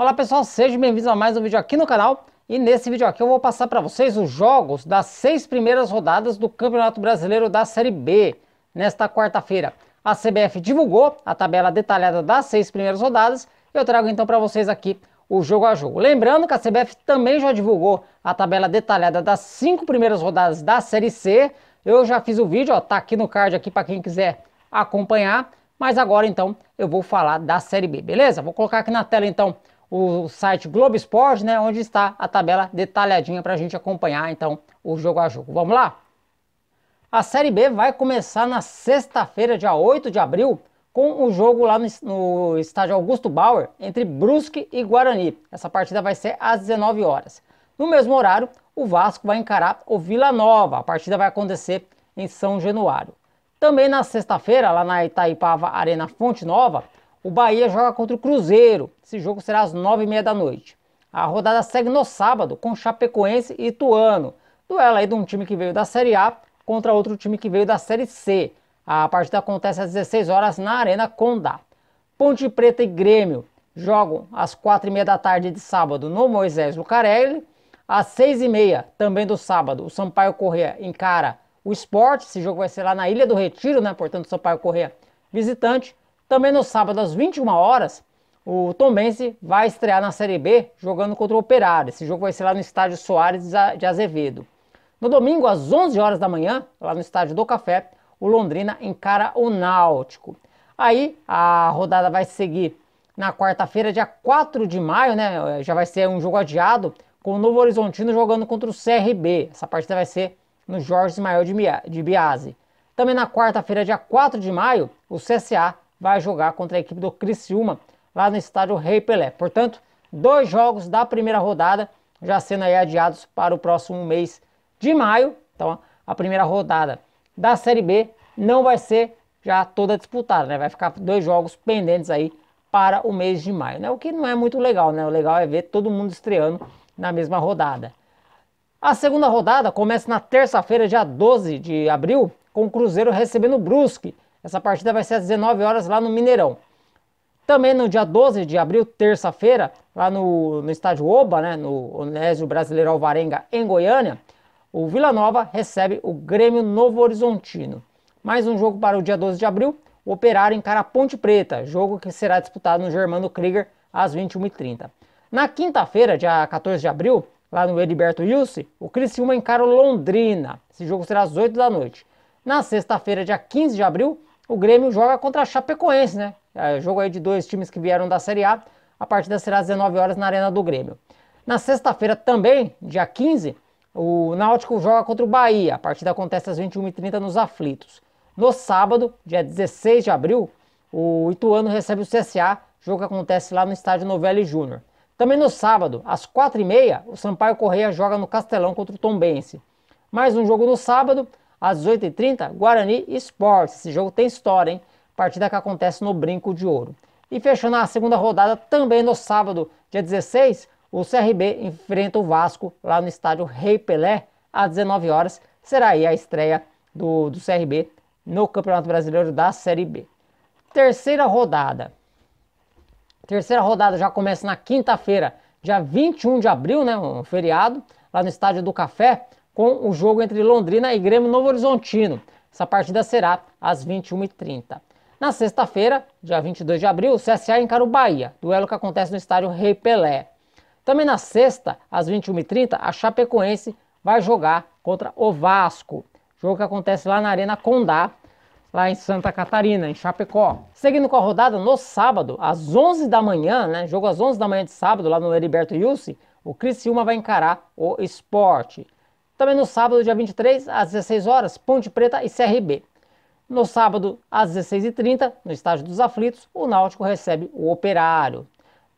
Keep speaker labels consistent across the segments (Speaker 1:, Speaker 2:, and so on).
Speaker 1: Olá pessoal, sejam bem-vindos a mais um vídeo aqui no canal. E nesse vídeo aqui eu vou passar para vocês os jogos das seis primeiras rodadas do Campeonato Brasileiro da Série B. Nesta quarta-feira, a CBF divulgou a tabela detalhada das seis primeiras rodadas. Eu trago então para vocês aqui o jogo a jogo. Lembrando que a CBF também já divulgou a tabela detalhada das cinco primeiras rodadas da Série C. Eu já fiz o vídeo, ó, tá aqui no card aqui para quem quiser acompanhar. Mas agora então eu vou falar da Série B, beleza? Vou colocar aqui na tela então o site Globo Esporte, né, onde está a tabela detalhadinha para a gente acompanhar então o jogo a jogo. Vamos lá? A Série B vai começar na sexta-feira, dia 8 de abril, com o jogo lá no, no, estádio Augusto Bauer entre Brusque e Guarani. Essa partida vai ser às 19 horas. No mesmo horário, o Vasco vai encarar o Vila Nova. A partida vai acontecer em São Januário. Também na sexta-feira, lá na Itaipava Arena Fonte Nova, o Bahia joga contra o Cruzeiro. Esse jogo será às nove e meia da noite. A rodada segue no sábado com Chapecoense e Ituano. Duelo aí de um time que veio da Série A contra outro time que veio da Série C. A partida acontece às 16 horas na Arena Condá. Ponte Preta e Grêmio jogam às quatro e meia da tarde de sábado no Moisés Lucarelli. Às seis e meia também do sábado, o Sampaio Corrêa encara o esporte. Esse jogo vai ser lá na Ilha do Retiro, né? Portanto, o Sampaio Corrêa visitante. Também no sábado às 21 horas, o Tom Benzi vai estrear na Série B jogando contra o Operário. Esse jogo vai ser lá no estádio Soares de Azevedo. No domingo às 11 horas da manhã, lá no estádio do Café, o Londrina encara o Náutico. Aí a rodada vai seguir na quarta-feira, dia 4 de maio, né? Já vai ser um jogo adiado com o Novo Horizontino jogando contra o CRB. Essa partida vai ser no Jorge Ismael de Biase. Também na quarta-feira, dia 4 de maio, o CSA vai jogar contra a equipe do Criciúma, lá no estádio Rei Pelé. Portanto, dois jogos da primeira rodada já sendo aí adiados para o próximo mês de maio. Então, a primeira rodada da Série B não vai ser já toda disputada, né? Vai ficar dois jogos pendentes aí para o mês de maio, né? O que não é muito legal, né? O legal é ver todo mundo estreando na mesma rodada. A segunda rodada começa na terça-feira, dia 12 de abril, com o Cruzeiro recebendo o Brusque essa partida vai ser às 19 horas lá no Mineirão. Também no dia 12 de abril, terça-feira, lá no, no estádio Oba, né, no Onésio Brasileiro Alvarenga, em Goiânia, o Vila Nova recebe o Grêmio Novo Horizontino. Mais um jogo para o dia 12 de abril, o Operário encara a Ponte Preta, jogo que será disputado no Germano Krieger às 21h30. Na quinta-feira, dia 14 de abril, lá no Heriberto Wilson, o Criciúma encara o Londrina. Esse jogo será às 8 da noite. Na sexta-feira, dia 15 de abril, o Grêmio joga contra a Chapecoense, né? É jogo aí de dois times que vieram da Série A, a partir da às 19 horas na Arena do Grêmio. Na sexta-feira também, dia 15, o Náutico joga contra o Bahia. A partida acontece às 21h30 nos Aflitos. No sábado, dia 16 de abril, o Ituano recebe o CSA. jogo que acontece lá no estádio Novelli Júnior. Também no sábado, às 4h30, o Sampaio Correia joga no Castelão contra o Tombense. Mais um jogo no sábado, às 8h30, Guarani Esporte. Esse jogo tem história, hein? Partida que acontece no Brinco de Ouro. E fechando a segunda rodada, também no sábado, dia 16, o CRB enfrenta o Vasco lá no estádio Rei Pelé, às 19 horas. Será aí a estreia do, do CRB no Campeonato Brasileiro da Série B. Terceira rodada. Terceira rodada já começa na quinta-feira, dia 21 de abril, né, um feriado, lá no Estádio do Café com o jogo entre Londrina e Grêmio Novo Horizontino. Essa partida será às 21h30. Na sexta-feira, dia 22 de abril, o CSA encara o Bahia, duelo que acontece no estádio Rei Pelé. Também na sexta, às 21h30, a Chapecoense vai jogar contra o Vasco. Jogo que acontece lá na Arena Condá, lá em Santa Catarina, em Chapecó. Seguindo com a rodada, no sábado, às 11 da manhã, né, jogo às 11 da manhã de sábado, lá no Heriberto Yussi, o Criciúma vai encarar o esporte. Também no sábado, dia 23, às 16 horas, Ponte Preta e CRB. No sábado, às 16h30, no estádio dos aflitos, o Náutico recebe o Operário.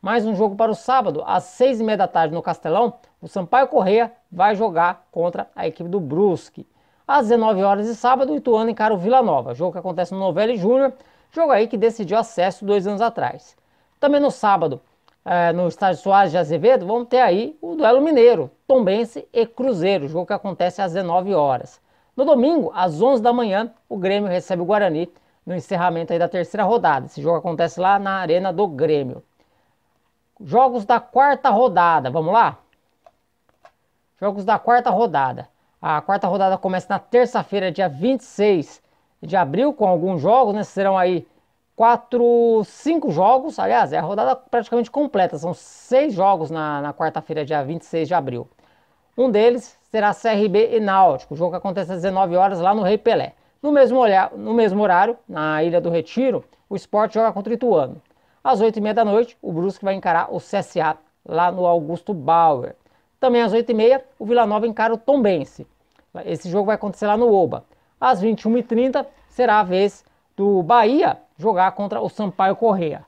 Speaker 1: Mais um jogo para o sábado, às 6h30 da tarde no Castelão, o Sampaio Correia vai jogar contra a equipe do Brusque. Às 19 horas de sábado, o Ituano encara o Vila Nova, jogo que acontece no Novelli Júnior, jogo aí que decidiu acesso dois anos atrás. Também no sábado, é, no estádio Soares de Azevedo, vamos ter aí o duelo mineiro, Tombense e Cruzeiro, jogo que acontece às 19 horas. No domingo, às 11 da manhã, o Grêmio recebe o Guarani no encerramento aí da terceira rodada. Esse jogo acontece lá na Arena do Grêmio. Jogos da quarta rodada, vamos lá? Jogos da quarta rodada. A quarta rodada começa na terça-feira, dia 26 de abril, com alguns jogos, né? Serão aí quatro, cinco jogos, aliás, é a rodada praticamente completa, são seis jogos na, na quarta-feira, dia 26 de abril. Um deles será CRB e Náutico, o jogo acontece às 19 horas lá no Rei Pelé. No mesmo, olhar, no mesmo horário, na Ilha do Retiro, o esporte joga contra o Ituano. Às 8h30 da noite, o Brusque vai encarar o CSA lá no Augusto Bauer. Também às 8h30, o Vila Nova encara o Tombense. Esse jogo vai acontecer lá no Oba. Às 21h30, será a vez do Bahia jogar contra o Sampaio Correia.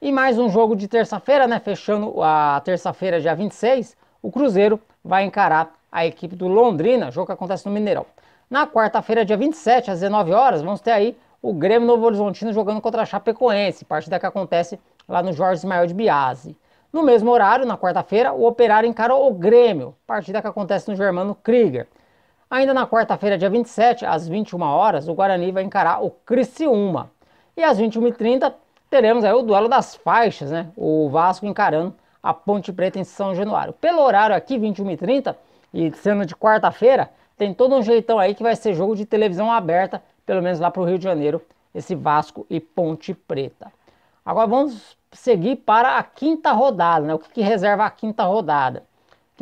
Speaker 1: E mais um jogo de terça-feira, né? Fechando a terça-feira, dia 26, o Cruzeiro vai encarar a equipe do Londrina, jogo que acontece no Mineirão. Na quarta-feira, dia 27, às 19 horas, vamos ter aí o Grêmio Novo Horizontino jogando contra a Chapecoense, partida que acontece lá no Jorge Maior de Biase. No mesmo horário, na quarta-feira, o Operário encarou o Grêmio, partida que acontece no Germano Krieger. Ainda na quarta-feira, dia 27, às 21 horas, o Guarani vai encarar o Criciúma. E às 21h30 teremos aí o duelo das faixas, né? O Vasco encarando a Ponte Preta em São Januário. Pelo horário aqui, 21h30, e sendo de quarta-feira, tem todo um jeitão aí que vai ser jogo de televisão aberta, pelo menos lá para o Rio de Janeiro, esse Vasco e Ponte Preta. Agora vamos seguir para a quinta rodada, né? O que, que reserva a quinta rodada?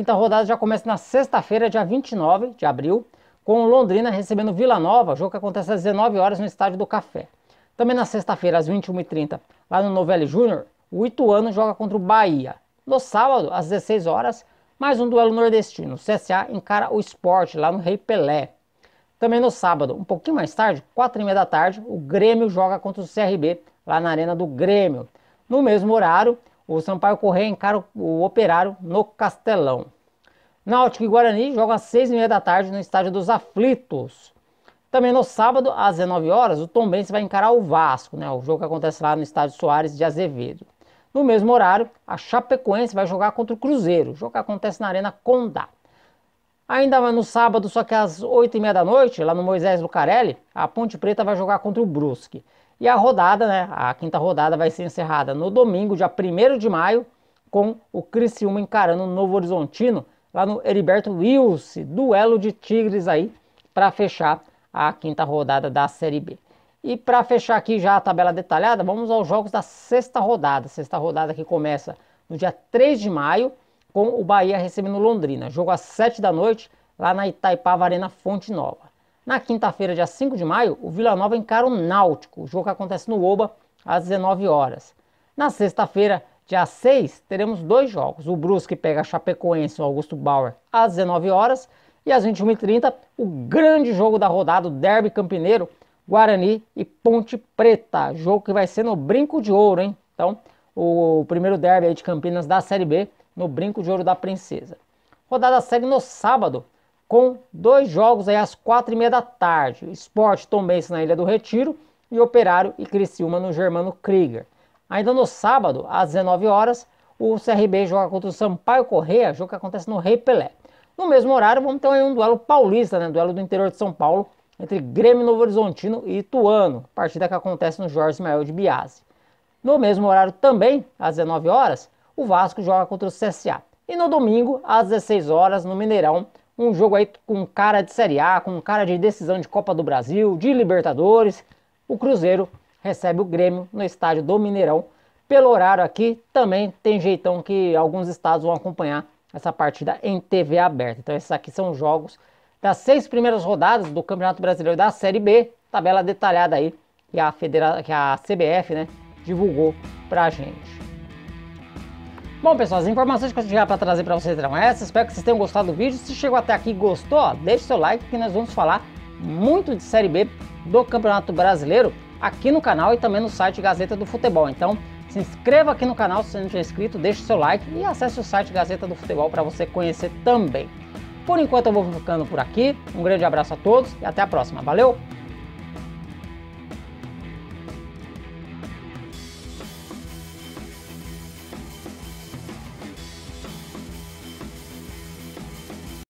Speaker 1: Quinta rodada já começa na sexta-feira, dia 29 de abril, com Londrina recebendo Vila Nova, jogo que acontece às 19 horas no Estádio do Café. Também na sexta-feira, às 21h30, lá no Novelli Júnior, o Ituano joga contra o Bahia. No sábado, às 16 horas, mais um duelo nordestino. O CSA encara o esporte lá no Rei Pelé. Também no sábado, um pouquinho mais tarde, 4 e meia da tarde, o Grêmio joga contra o CRB lá na Arena do Grêmio. No mesmo horário, o Sampaio Correia encara o Operário no Castelão. Náutico e Guarani jogam às 6h30 da tarde no Estádio dos Aflitos. Também no sábado, às 19 horas, o Tombense vai encarar o Vasco, né? O jogo que acontece lá no Estádio Soares de Azevedo. No mesmo horário, a Chapecoense vai jogar contra o Cruzeiro. O jogo que acontece na Arena Condá. Ainda no sábado, só que às 8h30 da noite, lá no Moisés Lucarelli, a Ponte Preta vai jogar contra o Brusque. E a rodada, né, a quinta rodada vai ser encerrada no domingo, dia 1 de maio, com o Criciúma encarando o Novo Horizontino lá no Heriberto Wilson, duelo de tigres aí para fechar a quinta rodada da Série B. E para fechar aqui já a tabela detalhada, vamos aos jogos da sexta rodada. Sexta rodada que começa no dia 3 de maio, com o Bahia recebendo Londrina. Jogo às 7 da noite, lá na Itaipava Arena Fonte Nova. Na quinta-feira, dia 5 de maio, o Vila Nova encara o Náutico, o jogo que acontece no Oba às 19 horas. Na sexta-feira, dia 6, teremos dois jogos. O Brusque pega a Chapecoense, o Augusto Bauer, às 19 horas e às 21h30, o grande jogo da rodada, o Derby Campineiro, Guarani e Ponte Preta. Jogo que vai ser no Brinco de Ouro, hein? Então, o primeiro derby de Campinas da Série B, no Brinco de Ouro da Princesa. Rodada segue no sábado com dois jogos aí às quatro e meia da tarde. Esporte Tombense na Ilha do Retiro e Operário e Criciúma no Germano Krieger. Ainda no sábado, às 19 horas, o CRB joga contra o Sampaio Correia, jogo que acontece no Rei Pelé. No mesmo horário, vamos ter um duelo paulista, né? Duelo do interior de São Paulo entre Grêmio Novo Horizontino e Ituano, partida que acontece no Jorge Ismael de Biase. No mesmo horário também, às 19 horas, o Vasco joga contra o CSA. E no domingo, às 16 horas, no Mineirão, um jogo aí com cara de Série A, com cara de decisão de Copa do Brasil, de Libertadores. O Cruzeiro recebe o Grêmio no estádio do Mineirão. Pelo horário aqui, também tem jeitão que alguns estados vão acompanhar essa partida em TV aberta. Então, esses aqui são jogos das seis primeiras rodadas do Campeonato Brasileiro da Série B. Tabela detalhada aí que a, Federa... que a CBF né, divulgou pra gente. Bom pessoal, as informações que eu tinha para trazer para vocês eram essas, espero que vocês tenham gostado do vídeo, se chegou até aqui e gostou, ó, deixe seu like que nós vamos falar muito de Série B do Campeonato Brasileiro aqui no canal e também no site Gazeta do Futebol, então se inscreva aqui no canal se você não é inscrito, deixe seu like e acesse o site Gazeta do Futebol para você conhecer também. Por enquanto eu vou ficando por aqui, um grande abraço a todos e até a próxima, valeu!